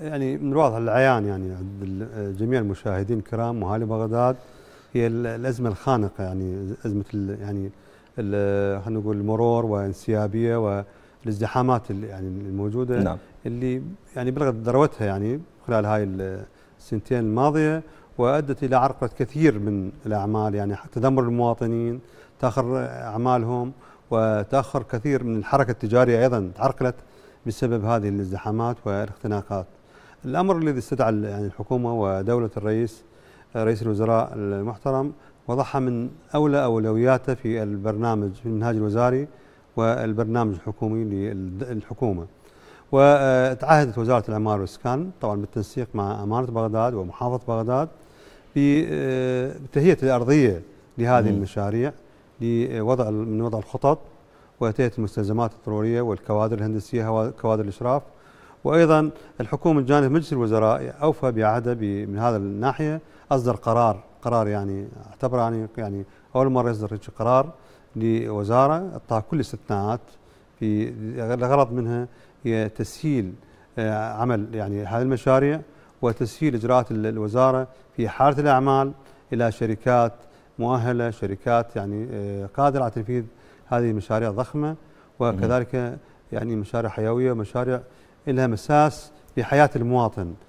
يعني من الواضح العيان يعني عند جميع المشاهدين الكرام واهالي بغداد هي الازمه الخانقه يعني ازمه يعني خلينا نقول المرور والانسيابيه والازدحامات يعني الموجوده نعم. اللي يعني بلغت ذروتها يعني خلال هاي السنتين الماضيه وادت الى عرقله كثير من الاعمال يعني تدمر المواطنين تاخر اعمالهم وتاخر كثير من الحركه التجاريه ايضا تعرقلت بسبب هذه الازدحامات والاختناقات الأمر الذي استدعى يعني الحكومة ودولة الرئيس آه، رئيس الوزراء المحترم وضعها من أولى أولوياته في البرنامج في المنهاج الوزاري والبرنامج الحكومي للحكومة وتعهدت وزارة الاعمار والإسكان طبعا بالتنسيق مع أمانة بغداد ومحافظة بغداد آه، بتهيئة الأرضية لهذه المشاريع لوضع آه، من وضع الخطط وتهيئة المستلزمات الضرورية والكوادر الهندسية كوادر الإشراف وايضا الحكومه جانب مجلس الوزراء اوفى بعهده من هذا الناحيه اصدر قرار قرار يعني اعتبره يعني يعني اول مره يصدر قرار لوزاره اعطاها كل الاستثناءات في الغرض منها هي تسهيل آه، عمل يعني هذه المشاريع وتسهيل اجراءات الوزاره في حاله الاعمال الى شركات مؤهله شركات يعني آه، قادره على تنفيذ هذه المشاريع الضخمه وكذلك يعني مشاريع حيويه ومشاريع لها مساس بحياة المواطن